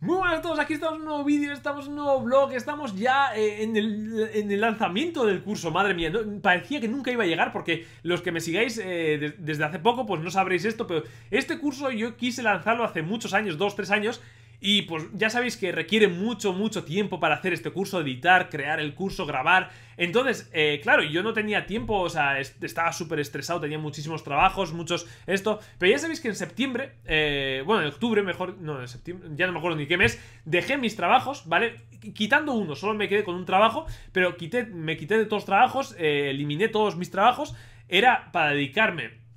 Muy buenas a todos, aquí estamos en un nuevo vídeo, estamos en un nuevo vlog, estamos ya eh, en, el, lanzamiento del curso, madre mía, parecía que nunca iba a llegar porque los que me sigáis eh, desde hace poco pues no sabréis esto, pero este curso yo quise lanzarlo hace muchos años, dos, tres años, y pues ya sabéis que requiere mucho, mucho tiempo para hacer este curso, editar, crear el curso, grabar. Entonces, eh, claro, yo no tenía tiempo, o sea, estaba súper estresado, tenía muchísimos trabajos, muchos esto. Pero ya sabéis que en septiembre, eh, bueno, en octubre mejor, no, en septiembre, ya no me acuerdo ni qué mes, dejé mis trabajos, ¿vale? Quitando uno, solo me quedé con un trabajo, pero quité, me quité de todos los trabajos, eh, eliminé todos mis trabajos, era para dedicarme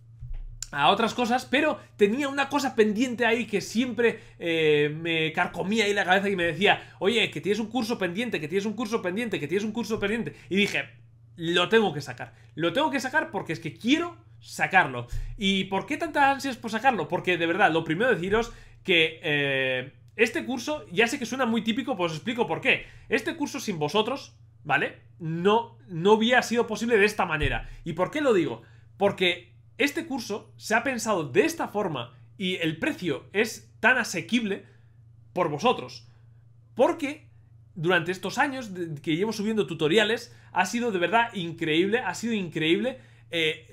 a otras cosas, pero tenía una cosa pendiente ahí que siempre eh, me carcomía ahí la cabeza y me decía, oye, que tienes un curso pendiente, que tienes un curso pendiente, que tienes un curso pendiente. Y dije, lo tengo que sacar, lo tengo que sacar porque es que quiero sacarlo. ¿Y por qué tantas ansias por sacarlo? Porque de verdad, lo primero deciros que... Eh, este curso, ya sé que suena muy típico, pues os explico por qué. Este curso sin vosotros, ¿vale? No, no hubiera sido posible de esta manera. ¿Y por qué lo digo? Porque este curso se ha pensado de esta forma y el precio es tan asequible por vosotros. Porque durante estos años que llevo subiendo tutoriales ha sido de verdad increíble, ha sido increíble eh,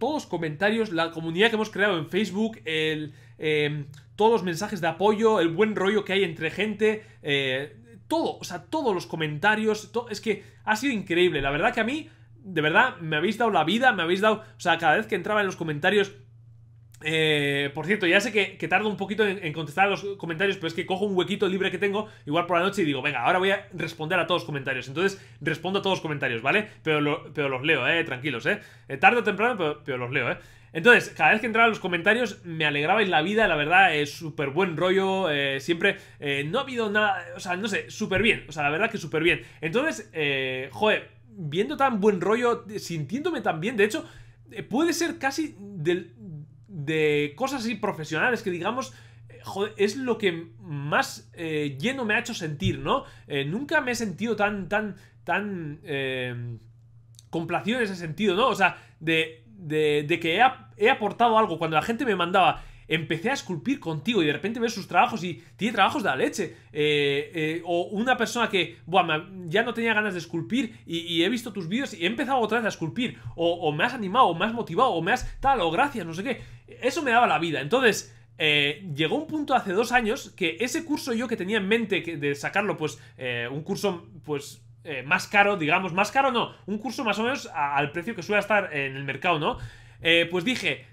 todos los comentarios, la comunidad que hemos creado en Facebook, el, em, todos los mensajes de apoyo, el buen rollo que hay entre gente, eh, todo, o sea, todos los comentarios, es que ha sido increíble. La verdad que a mí de verdad, me habéis dado la vida, me habéis dado... O sea, cada vez que entraba en los comentarios... Eh, por cierto, ya sé que, que tardo un poquito en, contestar a los comentarios, pero es que cojo un huequito libre que tengo, igual por la noche, y digo, venga, ahora voy a responder a todos los comentarios. Entonces, respondo a todos los comentarios, ¿vale? Pero, pero los leo, ¿eh? Tranquilos, ¿eh? eh tarde o temprano, pero, los leo, ¿eh? Entonces, cada vez que entraba en los comentarios me alegrabais la vida, la verdad, es eh, súper buen rollo, eh, siempre eh, no ha habido nada, o sea, no sé, súper bien, o sea, la verdad que súper bien. Entonces, joder, viendo tan buen rollo, sintiéndome tan bien. De hecho, eh, puede ser casi de, cosas así profesionales que digamos... Eh, joder, es lo que más eh, lleno me ha hecho sentir, ¿no? nunca me he sentido tan, tan, tan complacido en ese sentido, ¿no? O sea, de, que he, aportado algo. Cuando la gente me mandaba, empecé a esculpir contigo y de repente ves sus trabajos y tiene trabajos de la leche. Eh, eh, o una persona que, Buah, ya no tenía ganas de esculpir y, he visto tus vídeos y he empezado otra vez a esculpir. O, me has animado, o me has motivado, o me has tal, o gracias, no sé qué. Eso me daba la vida. Entonces... Eh, llegó un punto hace dos años que ese curso yo que tenía en mente de sacarlo, pues un curso pues más caro, digamos, más caro no, un curso más o menos al precio que suele estar en el mercado, ¿no? pues dije,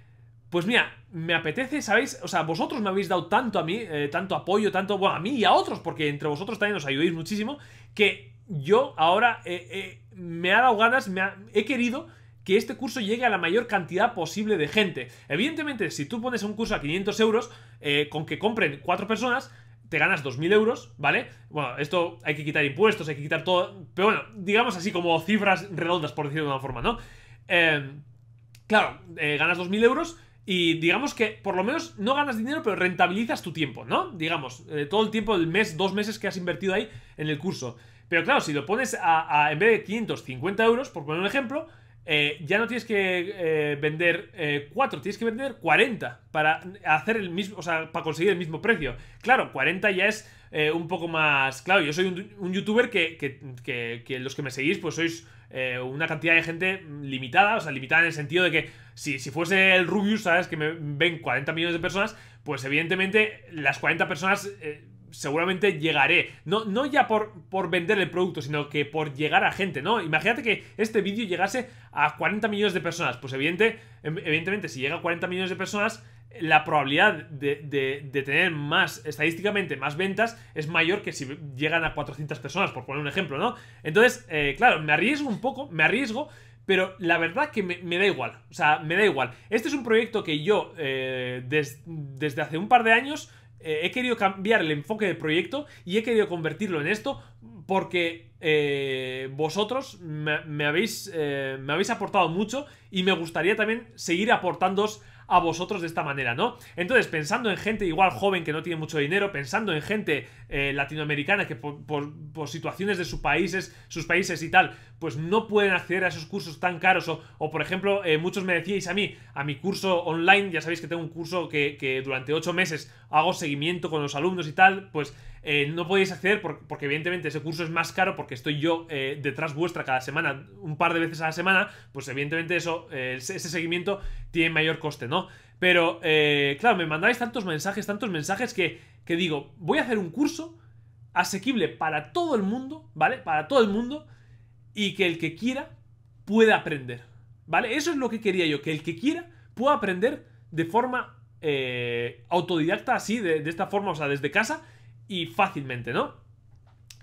pues mira, me apetece, ¿sabéis? O sea, vosotros me habéis dado tanto a mí, eh, tanto apoyo, tanto, bueno, a mí y a otros, porque entre vosotros también os ayudéis muchísimo, que yo ahora eh, eh, me ha dado ganas, me he querido que este curso llegue a la mayor cantidad posible de gente. Evidentemente, si tú pones un curso a 500 euros, con que compren cuatro personas, te ganas 2.000 euros, ¿vale? Bueno, esto hay que quitar impuestos, hay que quitar todo, pero bueno, digamos así como cifras redondas, por decirlo de una forma, ¿no? claro, ganas 2.000 euros y digamos que por lo menos no ganas dinero, pero rentabilizas tu tiempo, ¿no? Digamos, eh, todo el tiempo, el mes, dos meses que has invertido ahí en el curso. Pero claro, si lo pones a, en vez de 550 euros, por poner un ejemplo, eh, ya no tienes que eh, vender eh, 4, tienes que vender 40 para hacer el mismo, o sea, para conseguir el mismo precio. Claro, 40 ya es eh, un poco más. Claro, yo soy un, youtuber que, que, los que me seguís, pues sois eh, una cantidad de gente limitada, o sea, limitada en el sentido de que si, fuese el Rubius, ¿sabes? Que me ven 40 millones de personas, pues evidentemente las 40 personas. Eh, seguramente llegaré. No, no ya por, por vender el producto, sino que por llegar a gente, ¿no? Imagínate que este vídeo llegase a 40 millones de personas. Pues em, evidentemente, si llega a 40 millones de personas, la probabilidad de, tener más, estadísticamente, más ventas es mayor que si llegan a 400 personas, por poner un ejemplo, ¿no? Entonces, eh, claro, me arriesgo un poco, me arriesgo, pero la verdad que me, da igual, o sea, me da igual. Este es un proyecto que yo, eh, desde hace un par de años, eh, he querido cambiar el enfoque del proyecto y he querido convertirlo en esto porque vosotros me, habéis, me habéis aportado mucho y me gustaría también seguir aportándoos a vosotros de esta manera, ¿no? Entonces, pensando en gente igual joven que no tiene mucho dinero, pensando en gente eh, latinoamericana que por, por situaciones de sus países, sus países y tal, pues no pueden acceder a esos cursos tan caros. O, por ejemplo, eh, muchos me decíais a mí, a mi curso online, ya sabéis que tengo un curso que, durante ocho meses hago seguimiento con los alumnos y tal, pues eh, no podéis acceder porque evidentemente ese curso es más caro porque estoy yo eh, detrás vuestra cada semana, un par de veces a la semana, pues evidentemente eso, ese seguimiento tiene mayor coste, ¿no? Pero, claro, me mandáis tantos mensajes, tantos mensajes que, que digo, voy a hacer un curso asequible para todo el mundo, ¿vale? Para todo el mundo y que el que quiera pueda aprender. ¿Vale? Eso es lo que quería yo, que el que quiera pueda aprender de forma eh, autodidacta, así, de, esta forma, o sea, desde casa y fácilmente, ¿no?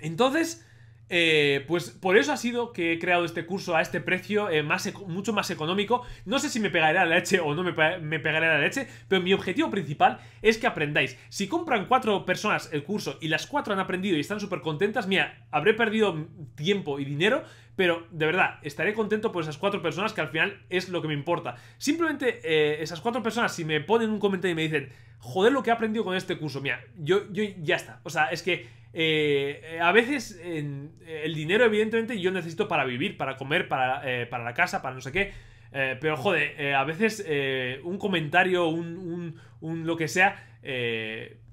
Entonces, eh, pues por eso ha sido que he creado este curso a este precio, eh, más, mucho más económico. No sé si me pegaré a la leche o no me, me pegaré a la leche, pero mi objetivo principal es que aprendáis. Si compran cuatro personas el curso y las cuatro han aprendido y están súper contentas, mira, habré perdido tiempo y dinero, pero de verdad, estaré contento por esas cuatro personas que al final es lo que me importa. Simplemente eh, esas cuatro personas, si me ponen un comentario y me dicen, joder lo que he aprendido con este curso, mira, yo, yo ya está. O sea, es que eh, a veces el dinero evidentemente yo necesito para vivir, para comer, para, eh, para la casa, para no sé qué. pero joder, a veces un comentario, un, un, un, lo que sea,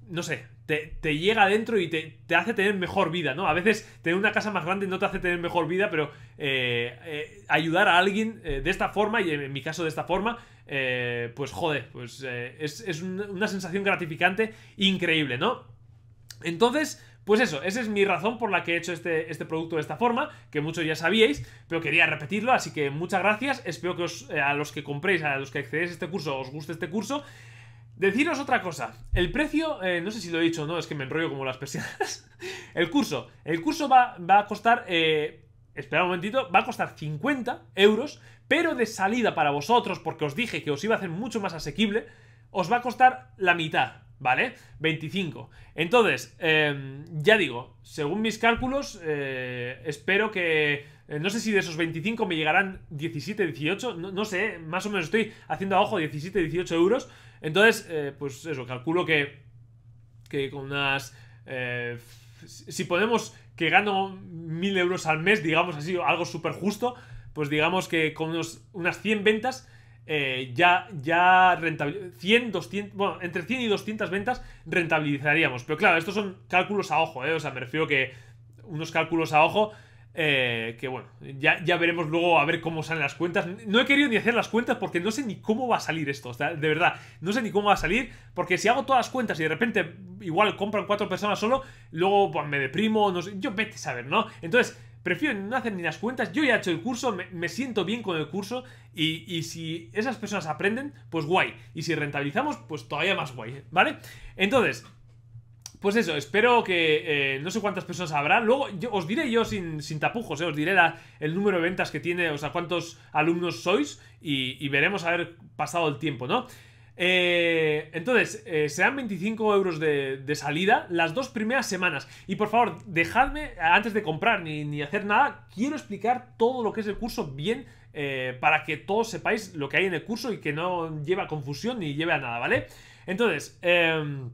no sé, te, llega adentro y te, hace tener mejor vida, ¿no? A veces tener una casa más grande no te hace tener mejor vida, pero eh, eh, ayudar a alguien eh, de esta forma, y en mi caso de esta forma, pues jode pues es, una sensación gratificante increíble, ¿no? Entonces, pues eso, esa es mi razón por la que he hecho este, este, producto de esta forma, que muchos ya sabíais, pero quería repetirlo, así que muchas gracias, espero que os, a los que compréis, a los que accedéis a este curso, os guste este curso, Deciros otra cosa, el precio, eh, no sé si lo he dicho o no, es que me enrollo como las persianas. el curso, el curso va, va a costar, eh, esperad un momentito, va a costar 50 euros, pero de salida para vosotros, porque os dije que os iba a hacer mucho más asequible, os va a costar la mitad, ¿vale? 25. Entonces, em, ya digo, según mis cálculos, eh, espero que... Eh, no sé si de esos 25 me llegarán 17, 18, no, sé, más o menos estoy haciendo a ojo 17, 18 euros. Entonces, eh, pues eso, calculo que, que con unas... si podemos que gano 1000 euros al mes, digamos así, algo súper justo, pues digamos que con unas 100 ventas eh, ya, ya 100, 200, bueno, entre 100 y 200 ventas rentabilizaríamos. Pero claro, estos son cálculos a ojo, ¿eh? O sea, me refiero que unos cálculos a ojo eh, que, bueno, ya, veremos luego a ver cómo salen las cuentas. No he querido ni hacer las cuentas porque no sé ni cómo va a salir esto, o sea, de verdad. No sé ni cómo va a salir porque si hago todas las cuentas y de repente igual compran cuatro personas solo, luego pues, me deprimo, no sé, yo vete a saber, ¿no? Entonces prefiero no hacer ni las cuentas, yo ya he hecho el curso, me, siento bien con el curso y, si esas personas aprenden, pues guay. Y si rentabilizamos, pues todavía más guay, ¿vale? Entonces... Pues eso, espero que eh, no sé cuántas personas habrá. Luego os diré yo sin, sin tapujos, eh, os diré el número de ventas que tiene, o sea, cuántos alumnos sois y, y veremos haber pasado el tiempo, ¿no? Eh, entonces, eh, serán 25 euros de, salida las dos primeras semanas. Y por favor, dejadme, antes de comprar ni, hacer nada, quiero explicar todo lo que es el curso bien eh, para que todos sepáis lo que hay en el curso y que no lleve confusión ni lleve a nada, ¿vale? Entonces, em,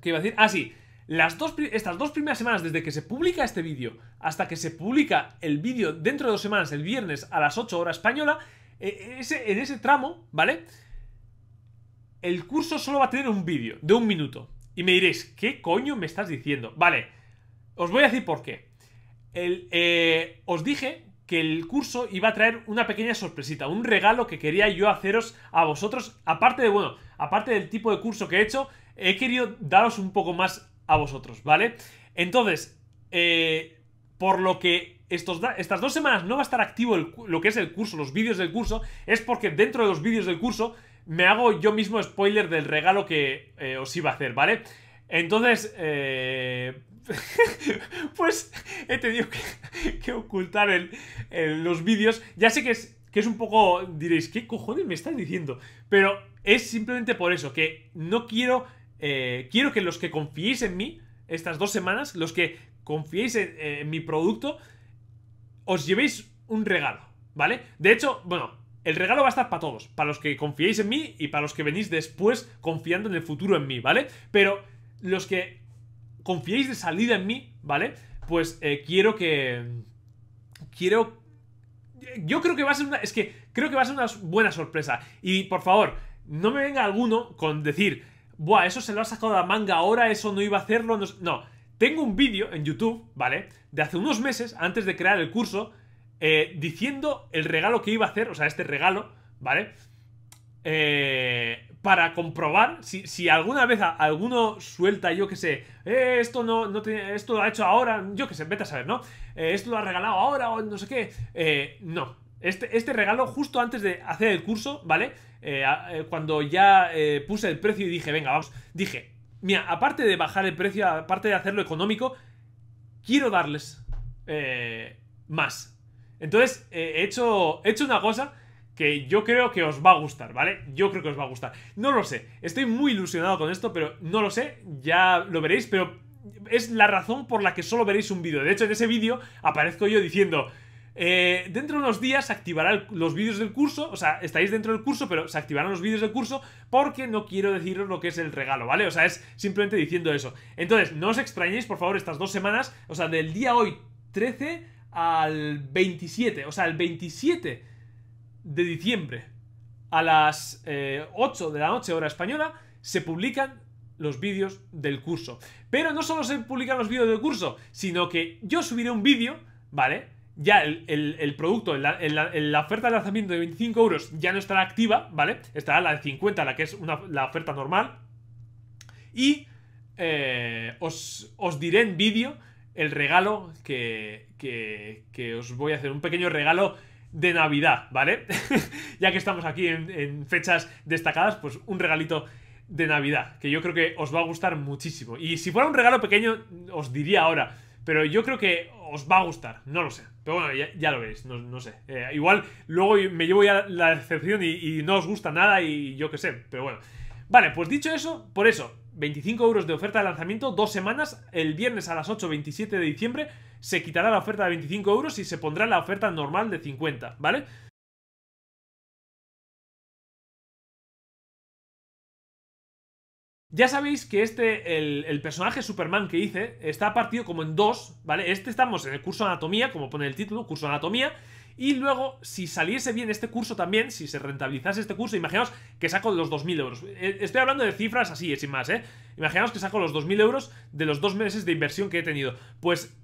¿qué iba a decir? Ah, sí. Las dos, estas dos primeras semanas, desde que se publica este vídeo hasta que se publica el vídeo dentro de dos semanas, el viernes a las 8 horas española, eh, ese, en ese tramo, ¿vale? vale el curso solo va a tener un vídeo de un minuto. Y me diréis, ¿qué coño me estás diciendo? Vale, os voy a decir por qué. Eh, os dije que el curso iba a traer una pequeña sorpresita, un regalo que quería yo haceros a vosotros, aparte de, bueno, aparte del tipo de curso que he hecho, he querido daros un poco más a vosotros, ¿vale? Entonces, eh, por lo que estas dos semanas no va a estar activo lo que es el curso, los vídeos del curso, es porque dentro de los vídeos del curso me hago yo mismo spoiler del regalo que eh, os iba a hacer, ¿vale? Entonces, eh, pues he tenido que, ocultar los vídeos. Ya sé que es, es un poco, diréis, ¿qué cojones me están diciendo? Pero es simplemente por eso, que no quiero, eh, quiero que los que confiéis en mí estas dos semanas, los que confiéis en mi producto, os llevéis un regalo, ¿vale? De hecho, bueno, el regalo va a estar para todos, para los que confiéis en mí y para los que venís después confiando en el futuro en mí, ¿vale? Pero los que confiéis de salida en mí, ¿vale? Pues eh, quiero que... Quiero... Yo creo que va a ser una... Es que creo que va a ser una buena sorpresa. Y por favor, no me venga alguno con decir, buah, eso se lo ha sacado de la manga ahora, eso no iba a hacerlo. no. tengo un vídeo en YouTube, ¿vale? De hace unos meses, antes de crear el curso, eh, diciendo el regalo que iba a hacer, o sea, este regalo, ¿vale? Eh, para comprobar si, alguna vez alguno suelta, yo que sé, eh, esto no, no esto lo ha hecho ahora, yo que sé, vete a saber, ¿no? esto lo ha regalado ahora o no sé qué. no. Este, este regalo, justo antes de hacer el curso, ¿vale? cuando ya puse el precio y dije, venga, vamos, dije, mira, aparte de bajar el precio, aparte de hacerlo económico, quiero darles más. Entonces, eh, he, hecho, hecho una cosa que yo creo que os va a gustar, ¿vale? Yo creo que os va a gustar. No lo sé, estoy muy ilusionado con esto, pero no lo sé, ya lo veréis, pero es la razón por la que solo veréis un vídeo. De hecho, en ese vídeo aparezco yo diciendo... Eh, dentro de unos días se activarán los vídeos del curso, o sea, estáis dentro del curso, pero se activarán los vídeos del curso porque no quiero deciros lo que es el regalo, ¿vale? O sea, es simplemente diciendo eso. Entonces, no os extrañéis, por favor, estas dos semanas, o sea, del día hoy 13 al 27, o sea, el 27 de diciembre a las 8 eh, de la noche hora española se publican los vídeos del curso. Pero no solo se publican los vídeos del curso, sino que yo subiré un vídeo, ¿vale? Ya el, producto, la, oferta de lanzamiento de 25 euros ya no estará activa, ¿vale? Estará la de 50, la que es la oferta normal. Y eh, os diré en vídeo el regalo que, que, os voy a hacer un pequeño regalo de Navidad, ¿vale? ya que estamos aquí en, fechas destacadas, pues un regalito de Navidad, que yo creo que os va a gustar muchísimo. Y si fuera un regalo pequeño, os diría ahora, pero yo creo que os va a gustar, no lo sé. Pero bueno, ya, lo veis no, sé. Eh, igual luego me llevo ya la excepción y, y no os gusta nada y yo qué sé, pero bueno. Vale, pues dicho eso, por eso, 25 euros de oferta de lanzamiento, dos semanas, el viernes a las 8, 27 de diciembre se quitará la oferta de 25 euros y se pondrá la oferta normal de 50, ¿vale? Ya sabéis que este, el, personaje Superman que hice, está partido como en dos, ¿vale? Este estamos en el curso de anatomía, como pone el título, curso de anatomía. Y luego, si saliese bien este curso también, si se rentabilizase este curso, imaginaos que saco los 2.000 euros. Eh, estoy hablando de cifras así, eh, sin más, ¿eh? Imaginaos que saco los 2.000 euros de los dos meses de inversión que he tenido. Pues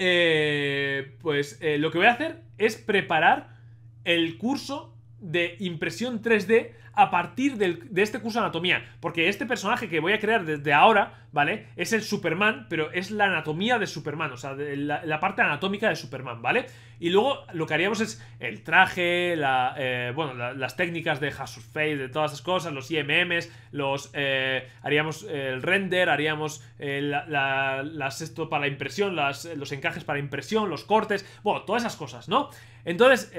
eh, pues eh, lo que voy a hacer es preparar el curso de impresión 3D a partir de este curso de anatomía. Porque este personaje que voy a crear desde ahora, ¿vale? Es el Superman, pero es la anatomía de Superman, o sea, la, parte anatómica de Superman, ¿vale? Y luego lo que haríamos es el traje, la, eh, bueno, las técnicas de Hasus Face, de todas esas cosas, los IMMs, los... Eh, haríamos el render, haríamos eh, las esto para la impresión, las, los encajes para impresión, los cortes, bueno, todas esas cosas, ¿no? Entonces,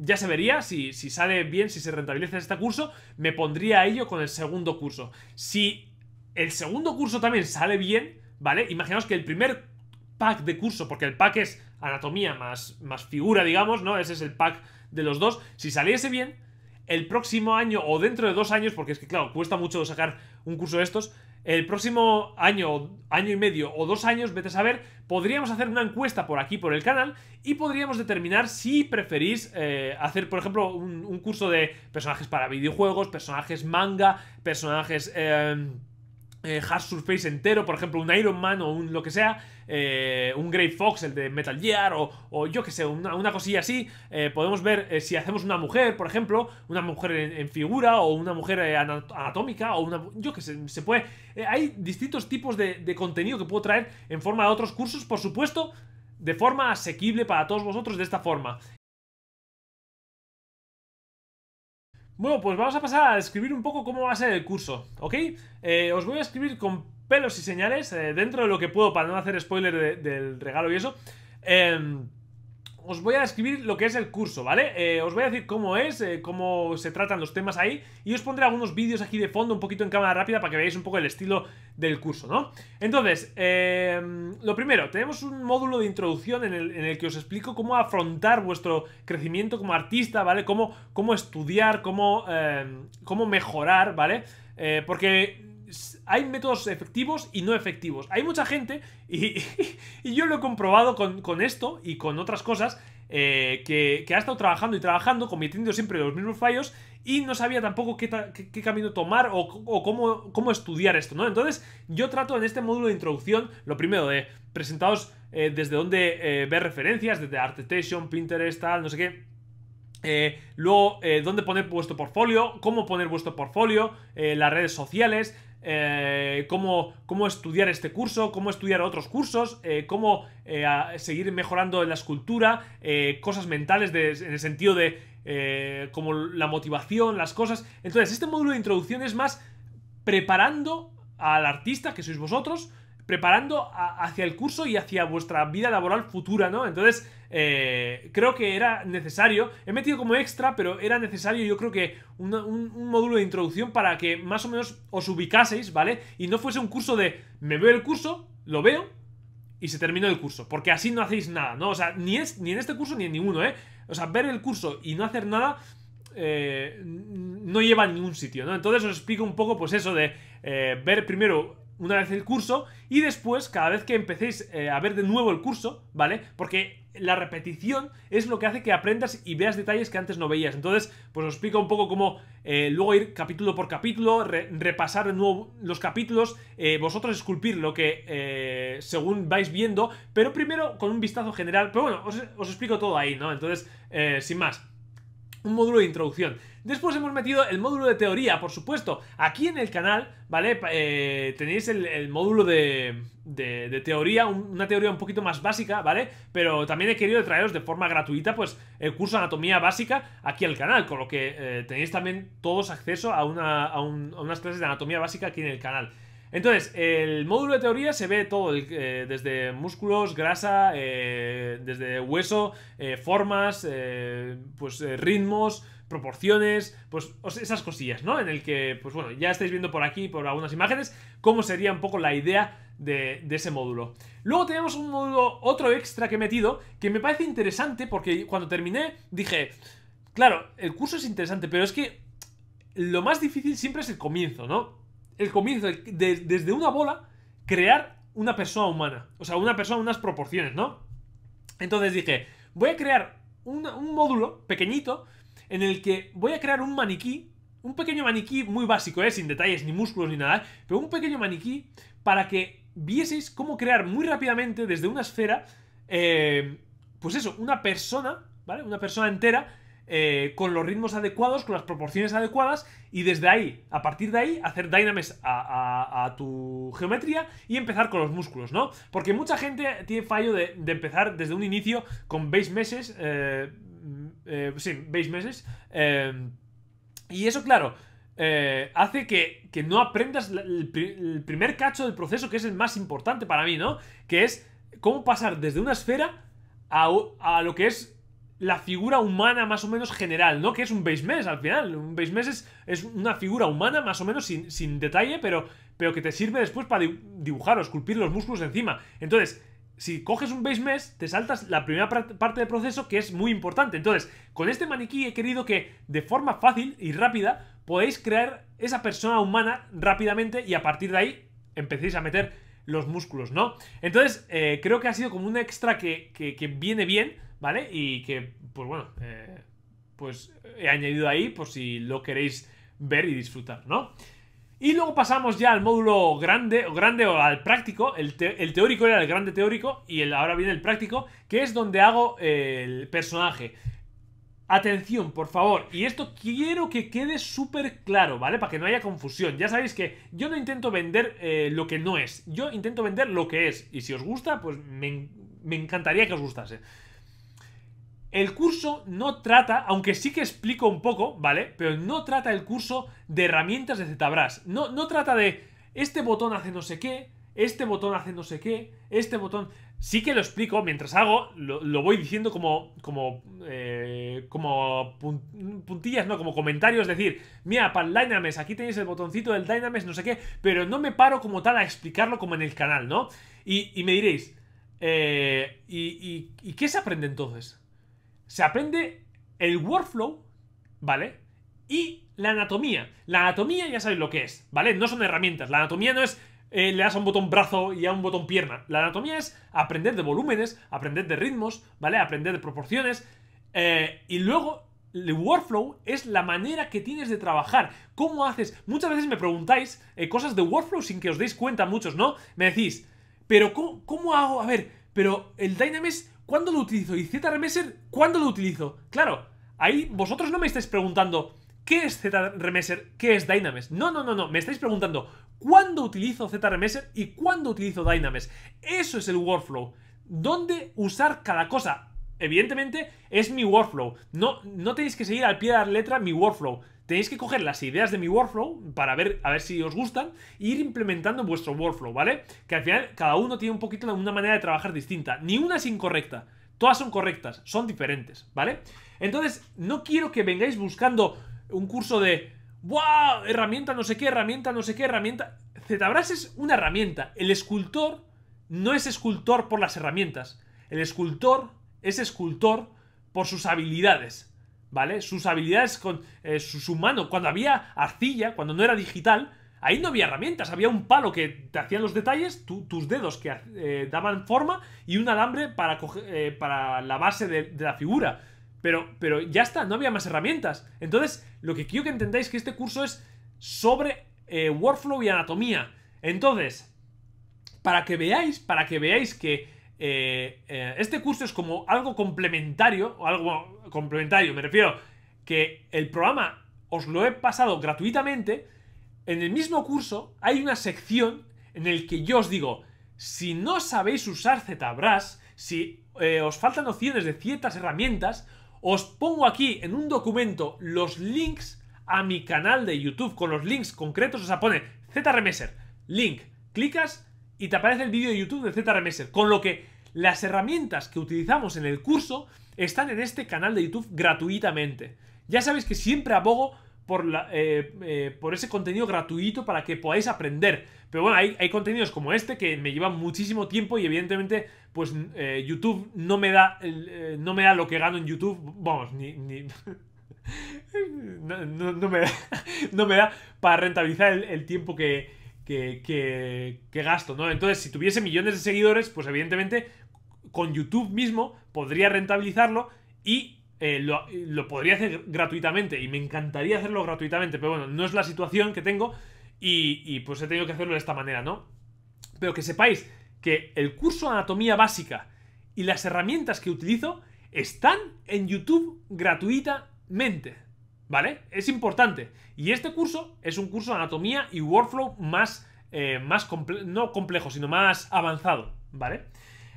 ya se vería si, si sale bien, si se rentabiliza esta curso, me pondría a ello con el segundo curso. Si el segundo curso también sale bien, ¿vale? Imaginaos que el primer pack de curso, porque el pack es anatomía más, más figura, digamos, ¿no? Ese es el pack de los dos. Si saliese bien, el próximo año o dentro de dos años, porque es que, claro, cuesta mucho sacar un curso de estos, el próximo año, año y medio o dos años, vete a saber, podríamos hacer una encuesta por aquí, por el canal, y podríamos determinar si preferís eh, hacer, por ejemplo, un, curso de personajes para videojuegos, personajes manga, personajes... Eh, eh, Hard Surface entero, por ejemplo, un Iron Man o un lo que sea, eh, un Grey Fox, el de Metal Gear, o, yo que sé, una, cosilla así. Eh, podemos ver si hacemos una mujer, por ejemplo, una mujer en, figura, o una mujer anatómica, o una. Yo que sé, se puede. hay distintos tipos de, de contenido que puedo traer en forma de otros cursos, por supuesto de forma asequible para todos vosotros de esta forma. Bueno, pues vamos a pasar a describir un poco cómo va a ser el curso, ¿ok? Eh, os voy a escribir con pelos y señales, eh, dentro de lo que puedo para no hacer spoiler del regalo y eso. Eh, os voy a describir lo que es el curso, ¿vale? Eh, os voy a decir cómo es, eh, cómo se tratan los temas ahí y os pondré algunos vídeos aquí de fondo, un poquito en cámara rápida para que veáis un poco el estilo del curso, ¿no? Entonces, eh, lo primero, tenemos un módulo de introducción en el, que os explico cómo afrontar vuestro crecimiento como artista, ¿vale? Cómo, cómo estudiar, cómo, cómo mejorar, ¿vale? porque hay métodos efectivos y no efectivos. Hay mucha gente, y, yo lo he comprobado con, esto y con otras cosas, eh, que, ha estado trabajando y trabajando, cometiendo siempre los mismos fallos y no sabía tampoco qué, camino tomar o, cómo, estudiar esto, ¿no? Entonces, yo trato en este módulo de introducción, lo primero, de presentaros eh, desde dónde eh, ver referencias, desde ArtStation, Pinterest, tal, no sé qué. luego, dónde poner vuestro portfolio, cómo poner vuestro portfolio, las redes sociales, eh, cómo, cómo, estudiar este curso, cómo estudiar otros cursos, eh, cómo eh, seguir mejorando en la escultura, cosas mentales en el sentido de como la motivación, las cosas. Entonces, este módulo de introducción es más preparando al artista, que sois vosotros, preparando hacia el curso y hacia vuestra vida laboral futura, ¿no? Entonces, eh, creo que era necesario. He metido como extra, pero era necesario yo creo que un, módulo de introducción para que más o menos os ubicaseis, ¿vale? Y no fuese un curso de me veo el curso, lo veo y se terminó el curso. Porque así no hacéis nada, ¿no? O sea, ni, es, ni en este curso ni en ninguno, ¿eh? O sea, ver el curso y no hacer nada... Eh, no lleva a ningún sitio, ¿no? Entonces os explico un poco, pues eso de eh, ver primero una vez el curso y después, cada vez que empecéis eh, a ver de nuevo el curso, ¿vale? Porque la repetición es lo que hace que aprendas y veas detalles que antes no veías. Entonces, pues os explico un poco cómo eh, luego ir capítulo por capítulo, repasar de nuevo los capítulos, eh, vosotros esculpir lo que eh, según vais viendo, pero primero con un vistazo general. Pero bueno, os, os explico todo ahí, ¿no? Entonces, sin más un módulo de introducción. Después hemos metido el módulo de teoría, por supuesto. Aquí en el canal, ¿vale? Eh, tenéis el, módulo de, teoría, una teoría un poquito más básica, ¿vale? Pero también he querido traeros de forma gratuita, pues, el curso de anatomía básica aquí al canal, con lo que eh, tenéis también todos acceso a, una, a unas clases de anatomía básica aquí en el canal. Entonces, el módulo de teoría se ve todo, eh, desde músculos, grasa, eh, desde hueso, eh, formas, pues ritmos, proporciones, pues esas cosillas, ¿no? En el que, pues bueno, ya estáis viendo por aquí, por algunas imágenes, cómo sería un poco la idea de, de, ese módulo. Luego tenemos un módulo, otro extra que he metido, que me parece interesante porque cuando terminé dije, claro, el curso es interesante, pero es que lo más difícil siempre es el comienzo, ¿no? el comienzo desde una bola, crear una persona humana. O sea, una persona, unas proporciones, ¿no? Entonces dije, voy a crear un módulo pequeñito en el que voy a crear un maniquí, un pequeño maniquí muy básico, ¿eh? sin detalles, ni músculos, ni nada, pero un pequeño maniquí para que vieseis cómo crear muy rápidamente desde una esfera, eh, pues eso, una persona, ¿vale? Una persona entera eh, con los ritmos adecuados, con las proporciones adecuadas y desde ahí, a partir de ahí, hacer dynamics a, tu geometría y empezar con los músculos, ¿no? Porque mucha gente tiene fallo de, empezar desde un inicio con base meses, eh, eh, sí, base meses, y eso, claro, hace que, no aprendas el, primer cacho del proceso, que es el más importante para mí, ¿no? Que es cómo pasar desde una esfera a lo que es la figura humana más o menos general, ¿no? Que es un base mesh al final. Un base mesh es, una figura humana más o menos sin, sin, detalle, pero, pero que te sirve después para dibujar o esculpir los músculos encima. Entonces, si coges un base mesh te saltas la primera parte del proceso que es muy importante. Entonces, con este maniquí he querido que de forma fácil y rápida podéis crear esa persona humana rápidamente y a partir de ahí empecéis a meter los músculos, ¿no? Entonces, eh, creo que ha sido como un extra que, que viene bien ¿vale? Y que, pues bueno, eh, pues he añadido ahí por si lo queréis ver y disfrutar, ¿no? Y luego pasamos ya al módulo grande, o grande o al práctico. El, teórico era el grande teórico y ahora viene el práctico, que es donde hago el personaje. Atención, por favor, y esto quiero que quede súper claro, ¿vale? Para que no haya confusión. Ya sabéis que yo no intento vender eh, lo que no es, yo intento vender lo que es. Y si os gusta, pues me, me encantaría que os gustase. El curso no trata, aunque sí que explico un poco, ¿vale? Pero no trata el curso de herramientas de ZBrush. No, no trata de este botón hace no sé qué, este botón hace no sé qué, este botón... Sí que lo explico, mientras hago, lo, voy diciendo como, como, eh, como puntillas, ¿no? Como comentarios, es decir, mira, para el aquí tenéis el botoncito del Dynamics, no sé qué, pero no me paro como tal a explicarlo como en el canal, ¿no? Y, me diréis, eh, y qué se aprende entonces? se aprende el workflow, ¿vale? Y la anatomía. La anatomía ya sabéis lo que es, ¿vale? No son herramientas. La anatomía no es eh, le das a un botón brazo y a un botón pierna. La anatomía es aprender de volúmenes, aprender de ritmos, ¿vale? Aprender de proporciones. Eh, y luego, el workflow es la manera que tienes de trabajar. ¿Cómo haces? Muchas veces me preguntáis eh, cosas de workflow sin que os deis cuenta muchos, ¿no? Me decís, pero ¿cómo, cómo hago? A ver, pero el Dynamis ¿Cuándo lo utilizo? ¿Y cuándo lo utilizo? Claro, ahí vosotros no me estáis preguntando ¿qué es Z-Remeser? ¿Qué es Dynames? No, no, no, no. Me estáis preguntando ¿cuándo utilizo Z-Remeser y cuándo utilizo Dynames? Eso es el workflow. ¿Dónde usar cada cosa? Evidentemente es mi workflow. No, no tenéis que seguir al pie de la letra mi workflow tenéis que coger las ideas de mi workflow para ver a ver si os gustan e ir implementando vuestro workflow, ¿vale? Que al final cada uno tiene un poquito una manera de trabajar distinta, ni una es incorrecta, todas son correctas, son diferentes, ¿vale? Entonces, no quiero que vengáis buscando un curso de ¡Buah! Herramienta no sé qué, herramienta no sé qué, herramienta. ZBrush es una herramienta. El escultor no es escultor por las herramientas. El escultor es escultor por sus habilidades. ¿vale? Sus habilidades con eh, su, mano. Cuando había arcilla, cuando no era digital, ahí no había herramientas. Había un palo que te hacían los detalles, tus dedos que eh, daban forma y un alambre para, eh, para la base de, la figura. Pero, pero ya está, no había más herramientas. Entonces, lo que quiero que entendáis es que este curso es sobre workflow y anatomía. Entonces, para que veáis, para que veáis que eh, eh, este curso es como algo complementario, o algo complementario, me refiero que el programa os lo he pasado gratuitamente, en el mismo curso hay una sección en el que yo os digo, si no sabéis usar ZBrush, si eh, os faltan opciones de ciertas herramientas, os pongo aquí en un documento los links a mi canal de YouTube con los links concretos. O sea, pone ZRemeser, link, clicas y te aparece el vídeo de YouTube de ZRemeser. Con lo que las herramientas que utilizamos en el curso están en este canal de YouTube gratuitamente. Ya sabéis que siempre abogo por, la, eh, eh, por ese contenido gratuito para que podáis aprender. Pero bueno, hay, contenidos como este que me llevan muchísimo tiempo y evidentemente pues eh, YouTube no me, da, no me da lo que gano en YouTube. Vamos, ni... ni... no, me da, para rentabilizar el, tiempo que, que, que, que, gasto, ¿no? Entonces, si tuviese millones de seguidores, pues evidentemente con YouTube mismo podría rentabilizarlo eh, y lo, podría hacer gratuitamente y me encantaría hacerlo gratuitamente, pero bueno, no es la situación que tengo y, pues he tenido que hacerlo de esta manera, ¿no? Pero que sepáis que el curso de anatomía básica y las herramientas que utilizo están en YouTube gratuitamente, ¿vale? Es importante. Y este curso es un curso de anatomía y workflow más, eh, más no complejo, sino más avanzado, ¿vale? vale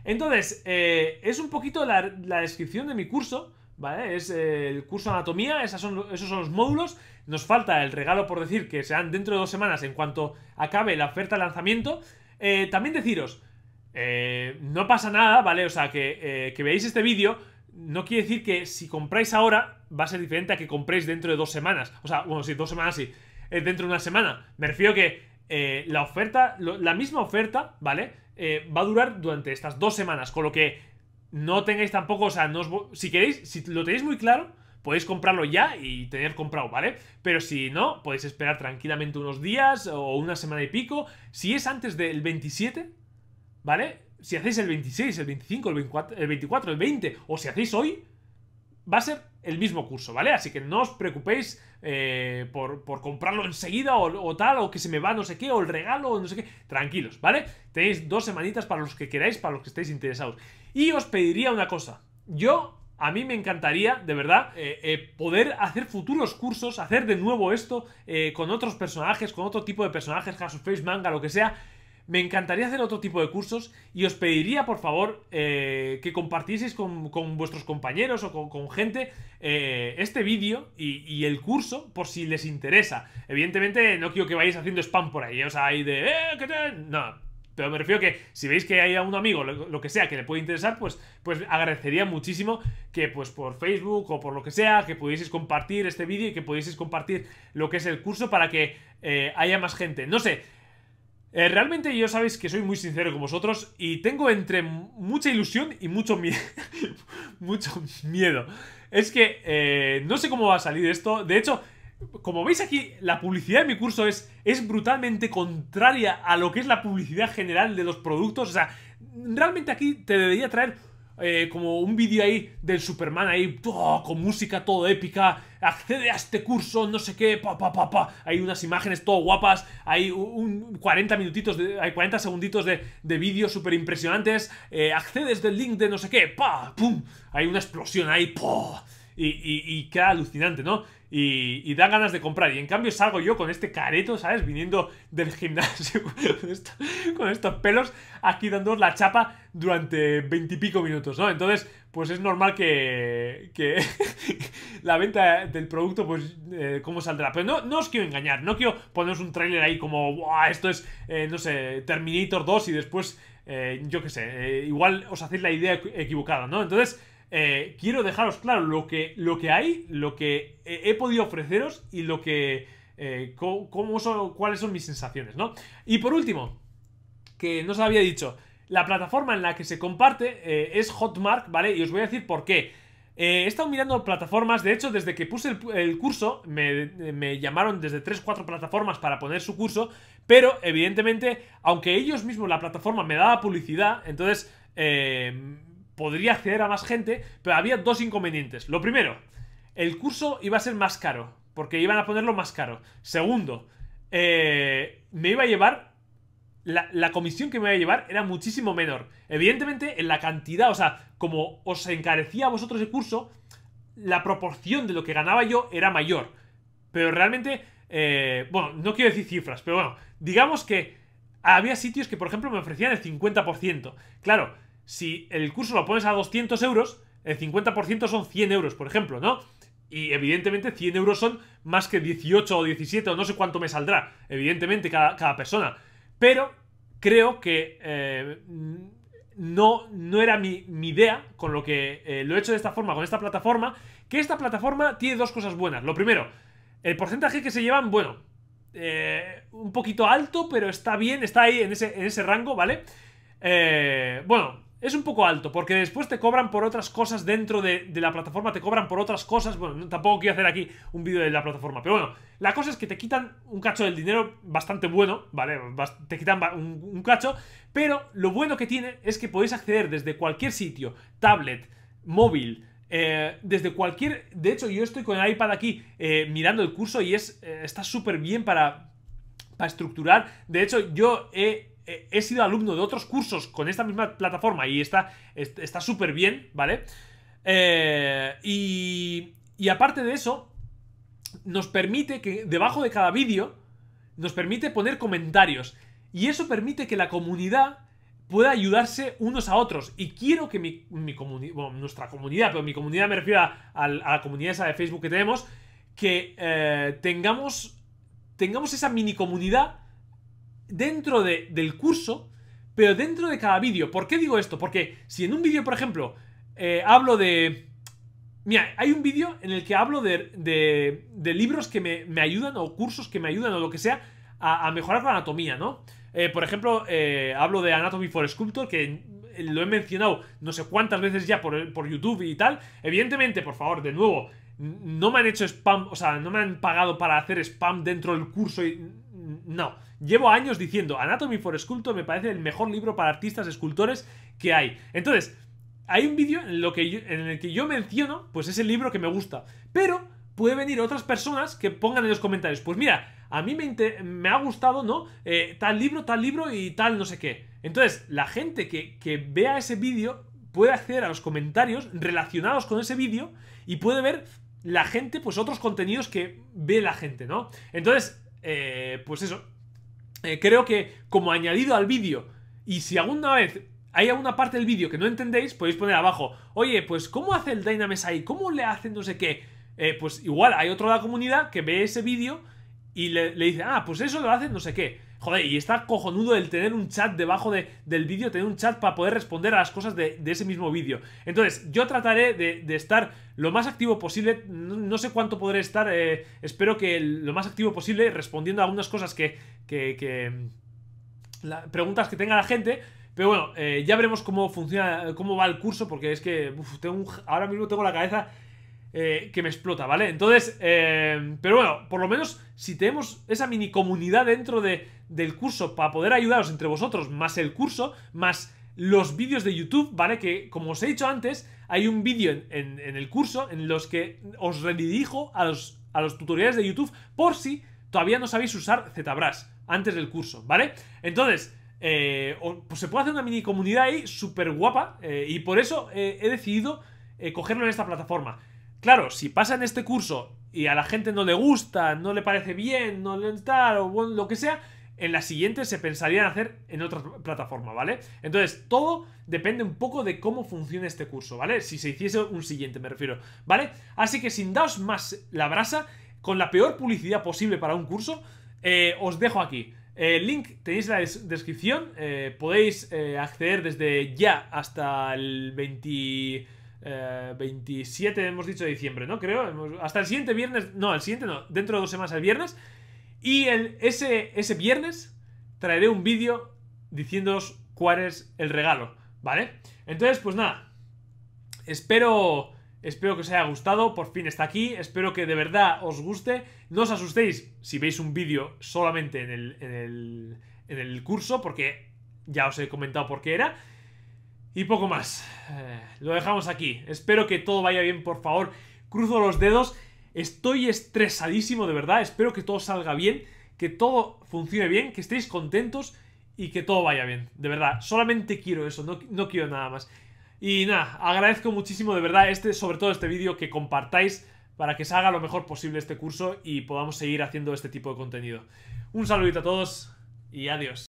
entonces, eh, es un poquito la, descripción de mi curso, ¿vale? Es eh, el curso anatomía, son, esos son los módulos. Nos falta el regalo por decir que sean dentro de dos semanas en cuanto acabe la oferta de lanzamiento. Eh, también deciros, no pasa nada, ¿vale? O sea, que, que veáis este vídeo no quiere decir que si compráis ahora va a ser diferente a que compréis dentro de dos semanas. O sea, bueno, sí, dos semanas sí. dentro de una semana. Me refiero que la oferta, la misma oferta, ¿vale? Eh, va a durar durante estas dos semanas, con lo que no tengáis tampoco, o sea, si queréis, si lo tenéis muy claro, podéis comprarlo ya y tener comprado, ¿vale? Pero si no, podéis esperar tranquilamente unos días o una semana y pico. Si es antes del 27, ¿vale? Si hacéis el 26, el 25, el 24, el, 24, el 20, o si hacéis hoy, va a ser el mismo curso, ¿vale? Así que no os preocupéis eh, por, comprarlo enseguida o, tal, o que se me va no sé qué, o el regalo, o no sé qué. Tranquilos, ¿vale? Tenéis dos semanitas para los que queráis, para los que estéis interesados. Y os pediría una cosa. Yo, a mí me encantaría, de verdad, eh, eh, poder hacer futuros cursos, hacer de nuevo esto con otros personajes, con otro tipo de personajes, House Face, manga, lo que sea me encantaría hacer otro tipo de cursos y os pediría, por favor, eh, que compartieseis con, vuestros compañeros o con, gente eh, este vídeo y, el curso por si les interesa. Evidentemente, no quiero que vayáis haciendo spam por ahí, o sea, hay de... Eh, ¿qué tal? No, pero me refiero que si veis que hay a un amigo, lo, que sea, que le puede interesar, pues, pues agradecería muchísimo que pues por Facebook o por lo que sea, que pudieseis compartir este vídeo y que pudieseis compartir lo que es el curso para que eh, haya más gente. No sé, eh, realmente yo sabéis que soy muy sincero con vosotros y tengo entre mucha ilusión y mucho, miedo mucho miedo. Es que eh, no sé cómo va a salir esto. De hecho, como veis aquí, la publicidad de mi curso es, es brutalmente contraria a lo que es la publicidad general de los productos. O sea, realmente aquí te debería traer eh, como un vídeo ahí del Superman ahí, ¡oh! con música todo épica, accede a este curso, no sé qué, pa, pa, pa, pa. Hay unas imágenes todo guapas, hay un 40 minutitos, de, hay 40 segunditos de, de vídeos súper impresionantes, eh, accedes del link de no sé qué, pa, pum, hay una explosión ahí, po, y, y, y queda alucinante, ¿no? Y, y, da ganas de comprar. Y en cambio salgo yo con este careto, ¿sabes? Viniendo del gimnasio con, estos pelos aquí dando la chapa durante veintipico minutos, ¿no? Entonces, pues es normal que, que la venta del producto, pues, eh, cómo saldrá. Pero no, os quiero engañar, no quiero poneros un tráiler ahí como, ¡buah! Esto es, eh, no sé, Terminator 2 y después, eh, yo qué sé, igual os hacéis la idea equivocada, ¿no? Entonces... Eh, quiero dejaros claro lo que, lo que hay, lo que he, podido ofreceros y lo que... Eh, cuáles son mis sensaciones, ¿no? Y por último, que no os había dicho, la plataforma en la que se comparte eh, es Hotmark ¿vale? Y os voy a decir por qué. he estado mirando plataformas, de hecho, desde que puse el, curso, me, llamaron desde 3-4 plataformas para poner su curso, pero evidentemente, aunque ellos mismos la plataforma me daba publicidad, entonces podría acceder a más gente, pero había dos inconvenientes. Lo primero, el curso iba a ser más caro, porque iban a ponerlo más caro. Segundo, eh, me iba a llevar... La, comisión que me iba a llevar era muchísimo menor. Evidentemente, en la cantidad, o sea, como os encarecía a vosotros el curso, la proporción de lo que ganaba yo era mayor. Pero realmente, eh, bueno, no quiero decir cifras, pero bueno, digamos que había sitios que, por ejemplo, me ofrecían el 50%. Claro, si el curso lo pones a 200 euros, el 50% son 100 euros, por ejemplo, ¿no? Y evidentemente 100 euros son más que 18 o 17 o no sé cuánto me saldrá, evidentemente, cada, persona. Pero creo que eh, no, no era mi, idea con lo que eh, lo he hecho de esta forma, con esta plataforma, que esta plataforma tiene dos cosas buenas. Lo primero, el porcentaje que se llevan, bueno, eh, un poquito alto, pero está bien, está ahí en ese, en ese rango, ¿vale? bueno, es un poco alto, porque después te cobran por otras cosas dentro de, la plataforma, te cobran por otras cosas. Bueno, tampoco quiero hacer aquí un vídeo de la plataforma, pero bueno, la cosa es que te quitan un cacho del dinero bastante bueno, ¿vale? Te quitan un, cacho, pero lo bueno que tiene es que podéis acceder desde cualquier sitio, tablet, móvil, eh, desde cualquier. De hecho, yo estoy con el iPad aquí eh, mirando el curso y es, eh, está súper bien para, para estructurar. De hecho, yo he he sido alumno de otros cursos con esta misma plataforma y está súper bien, ¿vale? Eh, y, aparte de eso, nos permite que debajo de cada vídeo, nos permite poner comentarios. Y eso permite que la comunidad pueda ayudarse unos a otros. Y quiero que mi, comunidad, bueno, nuestra comunidad, pero mi comunidad me refiero a, la comunidad esa de Facebook que tenemos, que eh, tengamos, tengamos esa mini comunidad dentro del curso, pero dentro de cada vídeo. ¿Por qué digo esto? Porque si en un vídeo, por ejemplo, eh, hablo de... Mira, hay un vídeo en el que hablo de, de, libros que me, ayudan o cursos que me ayudan o lo que sea a, mejorar la anatomía, ¿no? Eh, por ejemplo, eh, hablo de Anatomy for Sculptor, que lo he mencionado no sé cuántas veces ya por, por YouTube y tal. Evidentemente, por favor, de nuevo, no me han hecho spam, o sea, no me han pagado para hacer spam dentro del curso y no, llevo años diciendo, Anatomy for Sculptor me parece el mejor libro para artistas escultores que hay. Entonces, hay un vídeo en, lo que en el que yo menciono, pues es el libro que me gusta. Pero puede venir otras personas que pongan en los comentarios, pues mira, a mí me, ha gustado, ¿no? Eh, tal libro, tal libro y tal no sé qué. Entonces, la gente que, que vea ese vídeo puede acceder a los comentarios relacionados con ese vídeo y puede ver la gente, pues otros contenidos que ve la gente, ¿no? Entonces, eh, pues eso. Eh, creo que como añadido al vídeo, y si alguna vez hay alguna parte del vídeo que no entendéis, podéis poner abajo, oye, pues ¿cómo hace el Dynamis ahí? ¿Cómo le hacen no sé qué? Eh, pues igual hay otro de la comunidad que ve ese vídeo y le, dice, ah, pues eso lo hace no sé qué. Joder, y está cojonudo el tener un chat debajo del vídeo, tener un chat para poder responder a las cosas de, ese mismo vídeo. Entonces, yo trataré de, estar lo más activo posible, no, sé cuánto podré estar, eh, espero que lo más activo posible respondiendo a algunas cosas que... que, mm, preguntas que tenga la gente, pero bueno, eh, ya veremos cómo funciona, cómo va el curso, porque es que ahora mismo tengo la cabeza eh, que me explota, ¿vale? Entonces, eh, pero bueno, por lo menos si tenemos esa mini comunidad dentro de, del curso para poder ayudaros entre vosotros, más el curso, más los vídeos de YouTube, ¿vale? Que como os he dicho antes, hay un vídeo en, el curso en los que os redirijo a los, a los tutoriales de YouTube por si todavía no sabéis usar ZBrush antes del curso, ¿vale? Entonces, eh, pues se puede hacer una mini comunidad ahí súper guapa y por eso he decidido cogerlo en esta plataforma. Claro, si en este curso y a la gente no le gusta, no le parece bien, no le gusta o lo que sea, en la siguiente se pensarían hacer en otra plataforma, ¿vale? Entonces, todo depende un poco de cómo funcione este curso, ¿vale? Si se hiciese un siguiente, me refiero, ¿vale? Así que sin daos más la brasa, con la peor publicidad posible para un curso, eh, os dejo aquí. El eh, link tenéis en la descripción, eh, podéis acceder desde ya hasta el 20... 27, eh, hemos dicho, de diciembre, ¿no? Creo. hasta el siguiente viernes. No, el siguiente no. Dentro de dos semanas el viernes. Y el, ese, ese viernes traeré un vídeo diciéndoos cuál es el regalo, ¿vale? Entonces, pues nada. Espero. Espero que os haya gustado, por fin está aquí, espero que de verdad os guste. No os asustéis si veis un vídeo solamente en el, en el, en el curso, porque ya os he comentado por qué era. Y poco más. Eh, lo dejamos aquí. Espero que todo vaya bien, por favor. Cruzo los dedos. Estoy estresadísimo, de verdad. Espero que todo salga bien, que todo funcione bien, que estéis contentos y que todo vaya bien. De verdad, solamente quiero eso, no, quiero nada más. Y nada, agradezco muchísimo, de verdad, este, sobre todo este vídeo, que compartáis para que se haga lo mejor posible este curso y podamos seguir haciendo este tipo de contenido. Un saludito a todos y adiós.